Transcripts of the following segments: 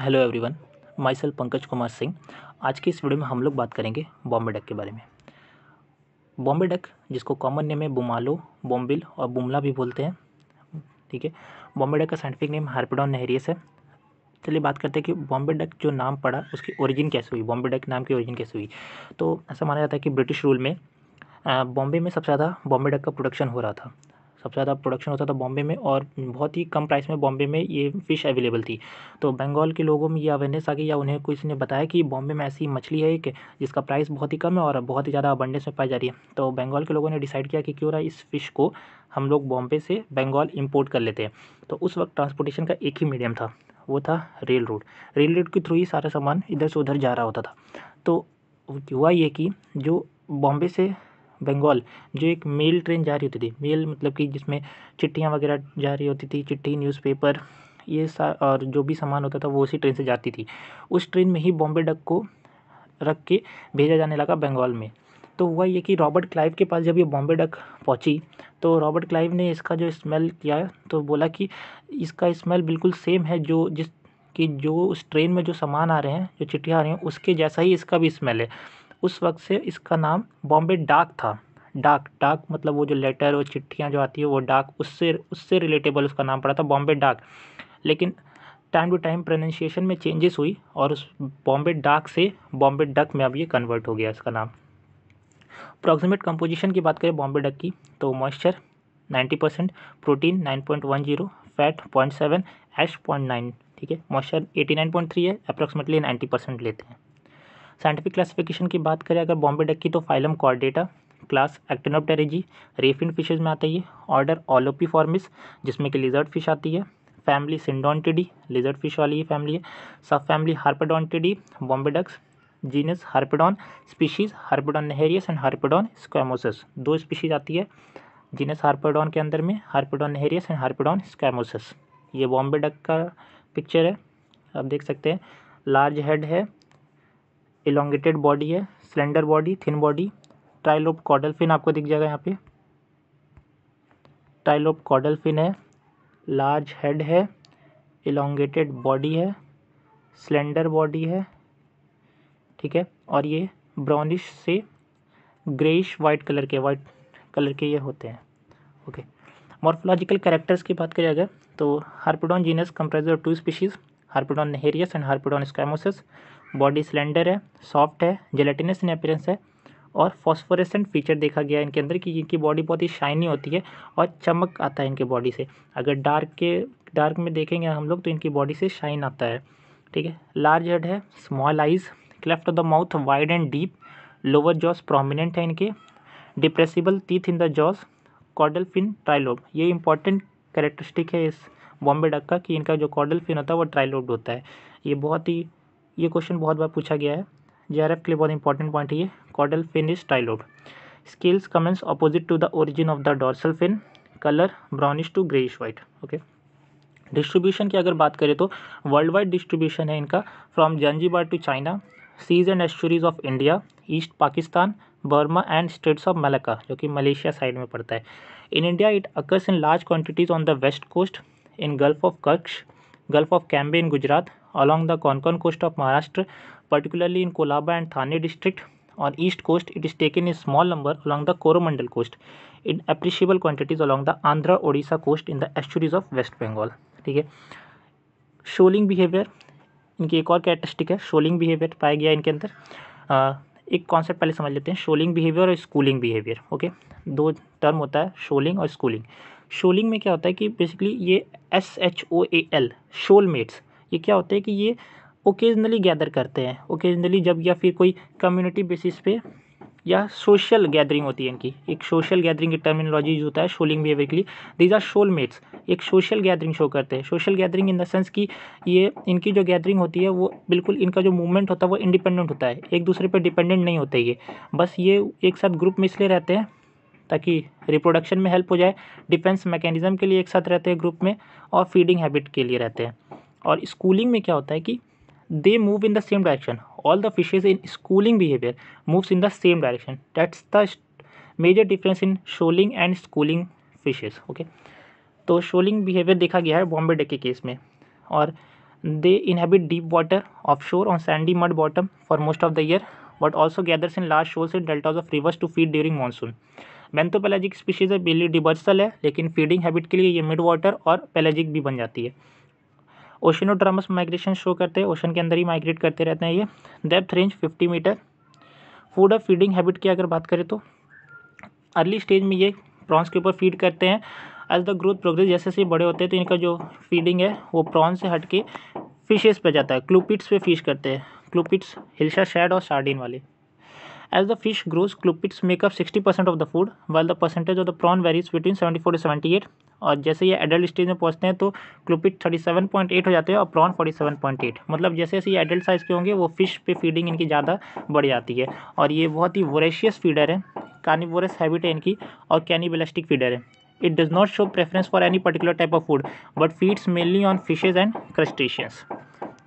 Hello everyone myself Pankaj Kumar Singh आज की इस वीडियो में हम लोग बात करेंगे बॉम्बे डक के बारे में बॉम्बे डक जिसको कॉमन नेम है बुमालो बॉम्बिल और बुमला भी बोलते हैं ठीक है बॉम्बे डक का साइंटिफिक नेम हार्पिडॉन नेहरियस है चलिए बात करते हैं कि बॉम्बे डक जो नाम पड़ा उसकी ओरिजिन कैसे हुई बॉम्बे डक नाम की ओरिजिन कैसे हुई तो ऐसा माना जाता है कि ब्रिटिश रूल में बॉम्बे में सबसे ज़्यादा बॉम्बे डक का प्रोडक्शन हो रहा था सबसे ज़्यादा प्रोडक्शन होता था बॉम्बे में और बहुत ही कम प्राइस में बॉम्बे में ये फ़िश अवेलेबल थी तो बंगाल के लोगों में ये अवेयरनेस आ गई या उन्हें किसी ने बताया कि बॉम्बे में ऐसी मछली है एक जिसका प्राइस बहुत ही कम है और बहुत ही ज़्यादा अबंडेंस में पाई जा रही है तो बंगाल के लोगों ने डिसाइड किया कि क्यों रहा इस फ़िश को हम लोग बॉम्बे से बंगाल इम्पोर्ट कर लेते हैं तो उस वक्त ट्रांसपोर्टेशन का एक ही मीडियम था वो था रेल रोड रेल रोड के थ्रू ही सारा सामान इधर से उधर जा रहा होता था तो हुआ ये कि जो बॉम्बे से बंगाल जो एक मेल ट्रेन जा रही होती थी मेल मतलब कि जिसमें चिट्ठियाँ वगैरह जा रही होती थी चिट्ठी न्यूज़पेपर ये सा और जो भी सामान होता था वो उसी ट्रेन से जाती थी उस ट्रेन में ही बॉम्बे डक को रख के भेजा जाने लगा बंगाल में तो हुआ ये कि रॉबर्ट क्लाइव के पास जब ये बॉम्बे डक पहुंची तो रॉबर्ट क्लाइव ने इसका जो स्मेल किया तो बोला कि इसका स्मेल बिल्कुल सेम है जो जिस कि जो उस ट्रेन में जो सामान आ रहे हैं जो चिट्ठियाँ आ रही हैं उसके जैसा ही इसका भी स्मेल है उस वक्त से इसका नाम बॉम्बे डाक था डाक डाक मतलब वो जो लेटर और चिट्ठियाँ जो आती है वो डाक उससे उससे रिलेटेबल उसका नाम पड़ा था बॉम्बे डाक लेकिन टाइम टू टाइम प्रोनंसिएशन में चेंजेस हुई और उस बॉम्बे डाक से बॉम्बे डक में अब ये कन्वर्ट हो गया इसका नाम अप्रॉक्सीमेट कंपोजिशन की बात करें बॉम्बे डक की तो moisture 90 percent protein 9.10 fat 0.7 ash point ठीक है मॉइस्चर 89.3 है अप्रॉक्सीमेटली 90 परसेंट लेते हैं साइंटिफिक क्लासिफिकेशन की बात करें अगर बॉम्बे डक की तो phylum Chordata class Actinopterygii ray fin fishes में आता है ऑर्डर ओलोपी फॉर्मिस जिसमें कि लिजर्ट फिश आती है फैमिली सिंडोनटिडी लिजर्ट फिश वाली ये फैमिली है सब family Harpadontidae Bombay ducks genus Harpadon species Harpadon nehereus and Harpadon squamosus दो स्पीशीज़ आती है जीनस हार्पेडॉन के अंदर में हार्पेडॉन नहेरियस एंड हार्पेडॉन स्क्वेमोसिस ये बॉम्बे डक का पिक्चर है आप देख सकते हैं लार्ज हेड है इलोंगेटेड बॉडी है slender body thin body trilobe caudal fin आपको दिख जाएगा यहाँ पे ट्राइलोप कॉडल फिन है लार्ज हेड है एलोंगेटेड बॉडी है स्लेंडर बॉडी है ठीक है और ये ब्राउनिश से ग्रेइश वाइट कलर के वाइट कलर के ये होते हैं ओके मॉर्फोलॉजिकल कैरेक्टर्स की बात करें अगर तो Harpadon genus comprise two species Harpadon nehereus and Harpadon squamosus body slender है सॉफ्ट है जेलेटिनस इन अपेरेंस है और फॉस्फोरेसेंट फीचर देखा गया है इनके अंदर कि इनकी बॉडी बहुत ही शाइनी होती है और चमक आता है इनके बॉडी से अगर डार्क के डार्क में देखेंगे हम लोग तो इनकी बॉडी से शाइन आता है ठीक है लार्ज हेड है small eyes cleft of the mouth wide and deep lower jaws prominent है इनके depressible teeth in the jaws caudal fin trilobe ये इंपॉर्टेंट करेक्टरिस्टिक है इस बॉम्बे डक का कि इनका जो कॉडल फिन होता है वो ट्राइलोब होता है ये बहुत ही ये क्वेश्चन बहुत बार पूछा गया है जे के लिए बहुत इंपॉर्टेंट पॉइंट है ये caudal fin is trilobed scales commence opposite to the origin of the dorsal fin colour brownish to greyish white okay distribution की अगर बात करें तो वर्ल्ड वाइड डिस्ट्रीब्यूशन है इनका from Zanzibar to China seas and estuaries of India east Pakistan Burma and straits of Malacca जो कि Malaysia side में पड़ता है in India it occurs in large quantities on the west coast in gulf of Kutch gulf of Cambay in Gujarat along the Konkan coast of Maharashtra, particularly in Kolaba and Thane district. On east coast, it is taken in small number along the Coromandel coast, in appreciable quantities along the Andhra Odisha coast in the estuaries of West Bengal. ठीक है shoaling behaviour इनकी एक और characteristic है shoaling behaviour पाया गया इनके अंदर आ, एक कॉन्सेप्ट पहले समझ लेते हैं शोलिंग बिहेवियर और स्कूलिंग बिहेवियर ओके दो टर्म होता है शोलिंग और स्कूलिंग शोलिंग में क्या होता है कि बेसिकली ये S H O A L shoal mates ये क्या होता है कि ये ओकेजनली गैदर करते हैं ओकेजनली जब या फिर कोई कम्युनिटी बेसिस पे या सोशल गैदरिंग होती है इनकी एक सोशल गैदरिंग की टर्मिनोलॉजी यूज होता है शोलिंग बिहेवियर के लिए दीज आर शोल मेट्स एक सोशल गैदरिंग शो करते हैं social gathering in the sense कि ये इनकी जो गैदरिंग होती है वो बिल्कुल इनका जो मूवमेंट होता है वो इंडिपेंडेंट होता है एक दूसरे पर डिपेंडेंट नहीं होते ये बस ये एक साथ ग्रुप में इसलिए रहते हैं ताकि रिप्रोडक्शन में हेल्प हो जाए डिफेंस मैकेनिज़्म के लिए एक साथ रहते हैं ग्रुप में और फीडिंग हैबिट के लिए रहते हैं और स्कूलिंग में क्या होता है कि they move in the same direction all the fishes in schooling behaviour moves in the same direction that's the major difference in shoaling and schooling fishes okay तो शोलिंग बिहेवियर देखा गया है बॉम्बे डेक के केस में और they inhabit deep water off shore on sandy mud bottom for most of the year but also gathers in large shoals in deltas of rivers to feed during monsoon pelagic species है बिल्ली डिबर्सल है लेकिन feeding habit के लिए ये mid water और pelagic भी बन जाती है ओशनोड्रामस माइग्रेशन शो करते हैं ओशन के अंदर ही माइग्रेट करते रहते हैं ये depth range fifty metre food और फीडिंग हैबिट की अगर बात करें तो अर्ली स्टेज में ये प्रॉन्स के ऊपर फीड करते हैं एज द ग्रोथ प्रोग्रेस जैसे जैसे बड़े होते हैं तो इनका जो फीडिंग है वो प्रॉन्स से हट के फिशेज़ पर जाता है क्लूपिट्स पर फिश करते हैं क्लूपिट्स हिलसा शेड और सार्डिन वाले As the fish grows, clupids make up 60% of the food while the percentage of the prawn varies between 74 to 78 और जैसे ये एडल्ट स्टेज में पहुँचते हैं तो पॉइंट 37.8 हो जाते हैं और प्रॉन 47.8 मतलब जैसे जैसे ये एडल्ट साइज़ के होंगे वो फिश पे फीडिंग इनकी ज़्यादा बढ़ जाती है और ये बहुत ही वोरेशियस फीडर है कार्निवोरस हैबिट है इनकी और कैनिबलिस्टिक फीडर है it does not show preference for any particular type of food but feeds mainly on fishes and crustaceans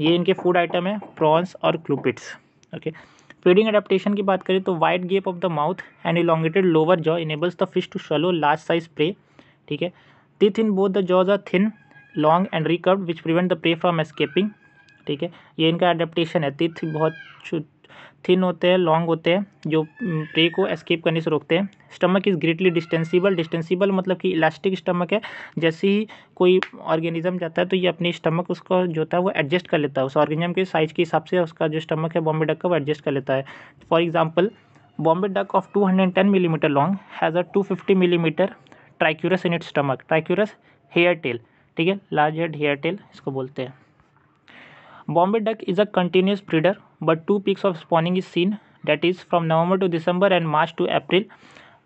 ये इनके फूड आइटम है प्रॉन्स और clupeids okay okay? Feeding adaptation की बात करें तो wide gape of the mouth and elongated lower jaw enables the fish to swallow large size prey ठीक है teeth in both the jaws are thin long and recurve which prevent the prey from escaping ठीक है ये इनका adaptation है तिथ बहुत thin होते हैं लॉन्ग होते हैं जो प्रे को एस्केप करने से रोकते हैं stomach is greatly distensible distensible मतलब कि इलास्टिक स्टमक है जैसे ही कोई ऑर्गेनिज्म जाता है तो ये अपनी स्टमक उसको जो होता है वो एडजस्ट कर लेता है उस ऑर्गेनिज्म के साइज़ के हिसाब से उसका जो स्टमक है बॉम्बे डक का वो एडजस्ट कर लेता है for example Bombay duck of two hundred ten millimetre long has a two fifty millimetre trichiurus in it stomach trichiurus hair tail ठीक है लार्ज हेड हेयर टेल इसको बोलते हैं Bombay duck is a continuous breeder but two peaks of spawning is seen that is from November to December and March to April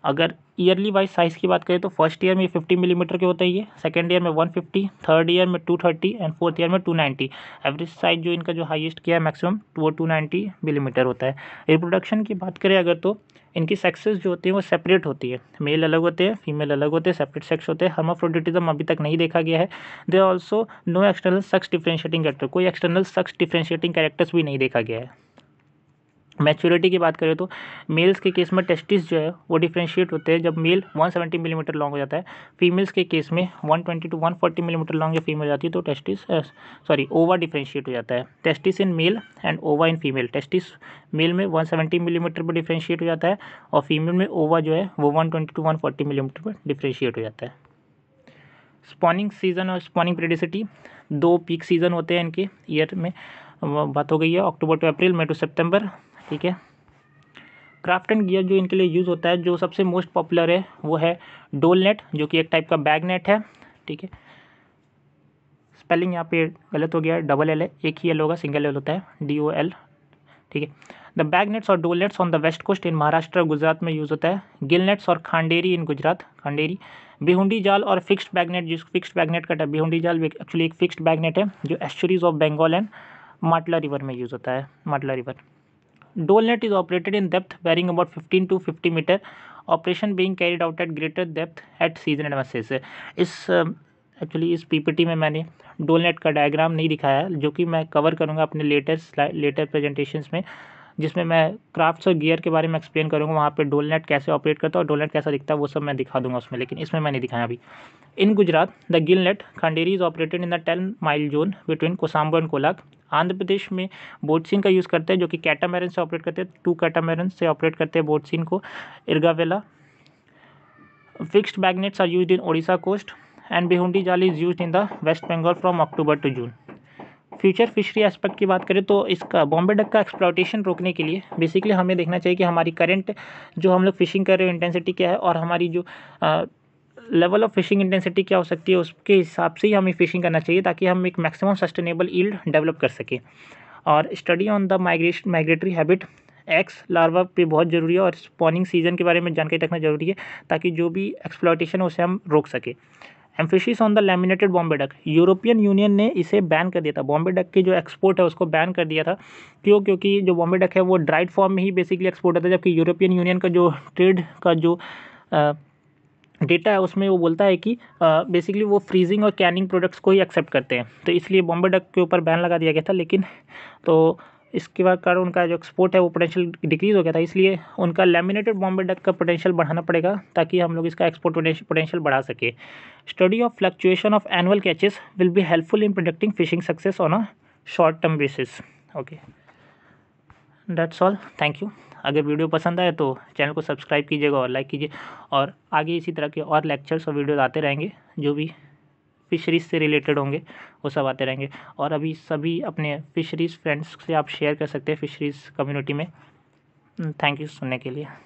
अगर yearly wise size की बात करें तो फर्स्ट ईयर में fifty millimetre के होते हैं ये सेकेंड ईयर में वन फिफ्टी थर्ड ईयर में two thirty and fourth year में टू नाइन्टी एवरेज साइज जो इनका जो हाइस्ट किया है मैक्सिमम तो वो टू नाइन्टी मिलीमीटर होता है रिप्रोडक्शन की बात करें अगर तो इनकी सेक्सेस जो होती है वो सेपरेट होती है मेल अलग होते हैं फीमेल अलग होते हैं सेपरेट सेक्स होते हैं हर्माफ्रोडिटिज्म अभी तक नहीं देखा गया है they also no external sex differentiating character कोई एक्सटर्नल सेक्स डिफ्रेंशिएटिंग कैरेक्टर्स भी नहीं देखा गया है मैच्योरिटी की बात करें तो मेल्स के केस में टेस्टिस जो है वो डिफ्रेंशिएट होते हैं जब मेल 170 मिलीमीटर लॉन्ग हो जाता है फीमेल्स के केस में 120 टू 140 मिलीमीटर लॉन्ग या फीमेल जाती है तो टेस्टिस सॉरी ओवा डिफ्रेंशिएट हो जाता है टेस्टिस इन मेल एंड ओवा इन फीमेल टेस्टिस मेल में 170 मिलीमीटर पर डिफ्रेंशिएट हो जाता है और फीमेल में ओवा जो है वो वन टू वन मिलीमीटर पर डिफ्रेंशिएट हो जाता है स्पॉनिंग सीजन और स्पॉनिंग प्रेडिसिटी दो पीक सीजन होते हैं इनके ईयर में बात हो गई है अक्टूबर टू अप्रैल मई टू सितंबर ठीक है क्राफ्ट एंड गियर जो इनके लिए यूज़ होता है जो सबसे मोस्ट पॉपुलर है वो है डोल नेट जो कि एक टाइप का बैग नेट है ठीक है स्पेलिंग यहाँ पे गलत हो गया डबल एल है एक ही एल होगा सिंगल एल होता है डी ओ एल ठीक है द बैग नेट्स और dol nets on the west coast in Maharashtra और गुजरात में यूज़ होता है गिल नेट्स और खांडेरी इन गुजरात खांडेरी बिहुंडी जाल और फिक्स्ड बैग नेट जिस फिक्स्ड बैग नेट का टाइप बिहुंडी जाल एक्चुअली एक फिक्सड बैग नेट है जो estuaries of Bengal and Matla river में यूज़ होता है Matla river Dolnet is operated in depth varying about 15 to 50 metre operation being carried out at greater depth at season advances. इस एक्चुअली um, इस PPT में मैंने डोलनेट का डायग्राम नहीं दिखाया जो कि मैं कवर करूँगा अपने लेटर लेटर प्रेजेंटेशन में जिसमें मैं क्राफ्ट्स और गियर के बारे में एक्सप्लेन करूँगा वहाँ डोल डोलनेट कैसे ऑपरेट करता है और डोलनेट कैसा दिखता है वो सब मैं दिखा दूंगा उसमें लेकिन इसमें मैं नहीं दिखाया अभी इन गुजरात द गिलनेट खंडेरी is operated in the ten mile zone between Kosamba and Kolak Andhra Pradesh में बोटसिन का यूज़ करते हैं जो कि कैटामेरन से ऑपरेट करते हैं टू कैटामेरन से ऑपरेट करते हैं बोटसिन को इर्गावेला fixed magnets are used in Odisha coast and बिहुंडी जाल is used in the West Bengal from October to June future fishery aspect की बात करें तो इसका बॉम्बे डक का एक्सप्लाइटेशन रोकने के लिए बेसिकली हमें देखना चाहिए कि हमारी करंट जो हम लोग फिशिंग कर रहे हो इंटेंसिटी क्या है और हमारी जो लेवल ऑफ फिशिंग इंटेंसिटी क्या हो सकती है उसके हिसाब से ही हमें फ़िशिंग करना चाहिए ताकि हम एक मैक्सिमम सस्टेनेबल ईल्ड डेवलप कर सकें और study on the migration migratory habit eggs larva पे बहुत ज़रूरी है और स्पॉनिंग सीजन के बारे में जानकारी रखना ज़रूरी है ताकि जो भी एक्सप्लॉटेशन है उसे हम रोक सकें emphasis on the laminated Bombay duck European Union ने इसे बैन कर दिया था बॉम्बे डक के जो एक्सपोर्ट है उसको बैन कर दिया था क्यों क्योंकि जो बॉम्बे डक है वो ड्राइड फॉर्म में ही बेसिकली एक्सपोर्ट होता है जबकि यूरोपियन यूनियन का जो ट्रेड का जो डेटा है उसमें वो बोलता है कि बेसिकली वो फ्रीजिंग और कैनिंग प्रोडक्ट्स को ही एक्सेप्ट करते हैं तो इसलिए बॉम्बे डक के ऊपर बैन लगा दिया गया था लेकिन तो इसके बाद कारण उनका जो एक्सपोर्ट है वो पोटेंशियल डिक्रीज़ हो गया था इसलिए उनका लेमिनेटेड बॉम्बे डक का पोटेंशियल बढ़ाना पड़ेगा ताकि हम लोग इसका एक्सपोर्ट पोटेंशियल बढ़ा सके study of fluctuation of annual catches will be helpful in predicting fishing success on a short term basis okay that's all thank you अगर वीडियो पसंद आए तो चैनल को सब्सक्राइब कीजिएगा और लाइक कीजिए और आगे इसी तरह के और लेक्चर्स और वीडियोज़ आते रहेंगे जो भी फिशरीज़ से रिलेटेड होंगे वो सब आते रहेंगे और अभी सभी अपने फिशरीज़ फ्रेंड्स से आप शेयर कर सकते हैं फिशरीज़ कम्युनिटी में थैंक यू सुनने के लिए